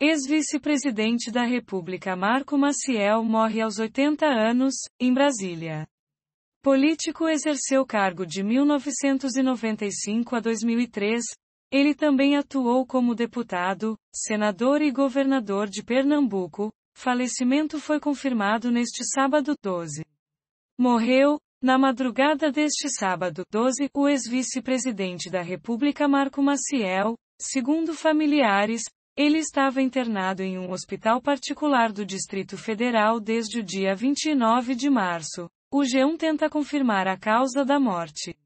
Ex-vice-presidente da República Marco Maciel morre aos 80 anos, em Brasília. Político exerceu cargo de 1995 a 2003. Ele também atuou como deputado, senador e governador de Pernambuco. Falecimento foi confirmado neste sábado 12. Morreu, na madrugada deste sábado 12, o ex-vice-presidente da República Marco Maciel, segundo familiares, ele estava internado em um hospital particular do Distrito Federal desde o dia 29 de março. O G1 tenta confirmar a causa da morte.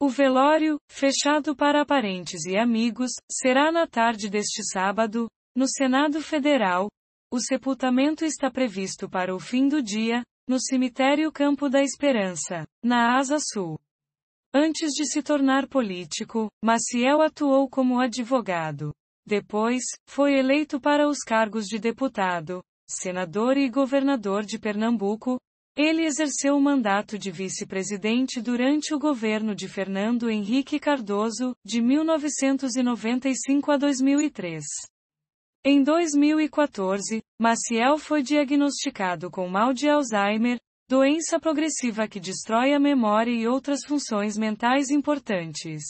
O velório, fechado para parentes e amigos, será na tarde deste sábado, no Senado Federal. O sepultamento está previsto para o fim do dia, no cemitério Campo da Esperança, na Asa Sul. Antes de se tornar político, Maciel atuou como advogado. Depois, foi eleito para os cargos de deputado, senador e governador de Pernambuco. Ele exerceu o mandato de vice-presidente durante o governo de Fernando Henrique Cardoso, de 1995 a 2003. Em 2014, Maciel foi diagnosticado com mal de Alzheimer, doença progressiva que destrói a memória e outras funções mentais importantes.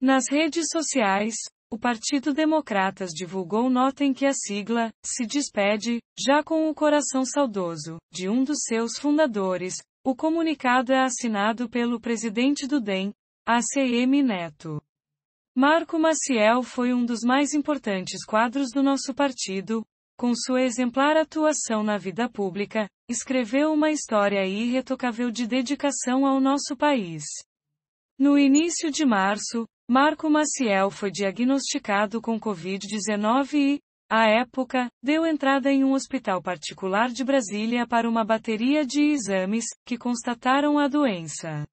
Nas redes sociais, o Partido Democratas divulgou nota em que a sigla se despede, já com o coração saudoso, de um dos seus fundadores. O comunicado é assinado pelo presidente do DEM, ACM Neto. Marco Maciel foi um dos mais importantes quadros do nosso partido, com sua exemplar atuação na vida pública, escreveu uma história irretocável de dedicação ao nosso país. No início de março, Marco Maciel foi diagnosticado com Covid-19 e, à época, deu entrada em um hospital particular de Brasília para uma bateria de exames, que constataram a doença.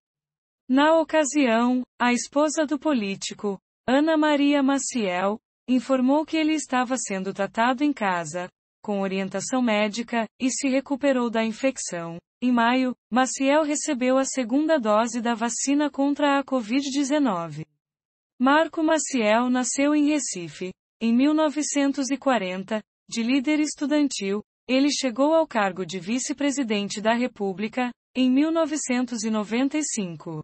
Na ocasião, a esposa do político, Ana Maria Maciel, informou que ele estava sendo tratado em casa, com orientação médica, e se recuperou da infecção. Em maio, Maciel recebeu a segunda dose da vacina contra a Covid-19. Marco Maciel nasceu em Recife. Em 1940, de líder estudantil, ele chegou ao cargo de vice-presidente da República, em 1995.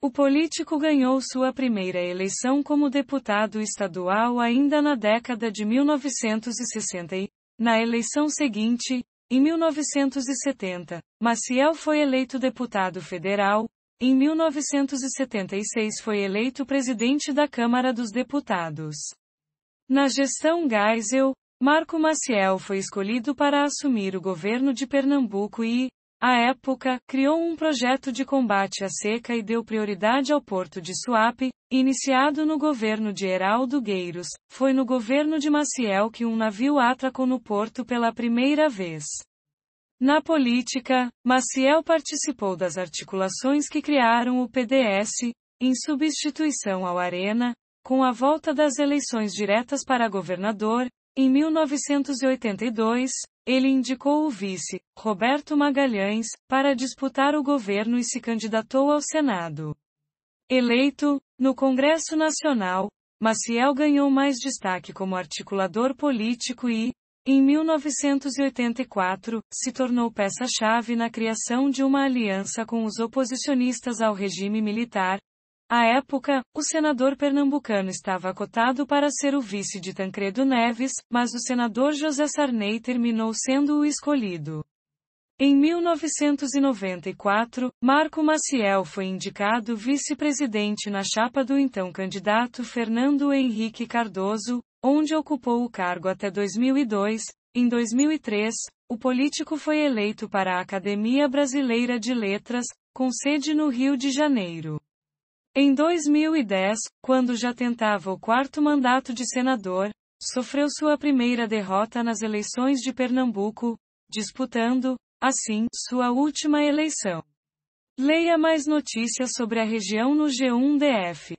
O político ganhou sua primeira eleição como deputado estadual ainda na década de 1960 e, na eleição seguinte, em 1970, Maciel foi eleito deputado federal, em 1976 foi eleito presidente da Câmara dos Deputados. Na gestão Geisel, Marco Maciel foi escolhido para assumir o governo de Pernambuco e, à época, criou um projeto de combate à seca e deu prioridade ao porto de Suape, iniciado no governo de Heraldo Gueiros. Foi no governo de Maciel que um navio atracou no porto pela primeira vez. Na política, Maciel participou das articulações que criaram o PDS, em substituição ao Arena, com a volta das eleições diretas para governador, em 1982, ele indicou o vice, Roberto Magalhães, para disputar o governo e se candidatou ao Senado. Eleito, no Congresso Nacional, Maciel ganhou mais destaque como articulador político e, em 1984, se tornou peça-chave na criação de uma aliança com os oposicionistas ao regime militar. À época, o senador pernambucano estava cotado para ser o vice de Tancredo Neves, mas o senador José Sarney terminou sendo o escolhido. Em 1994, Marco Maciel foi indicado vice-presidente na chapa do então candidato Fernando Henrique Cardoso, onde ocupou o cargo até 2002. Em 2003, o político foi eleito para a Academia Brasileira de Letras, com sede no Rio de Janeiro. Em 2010, quando já tentava o quarto mandato de senador, sofreu sua primeira derrota nas eleições de Pernambuco, disputando, assim, sua última eleição. Leia mais notícias sobre a região no G1DF.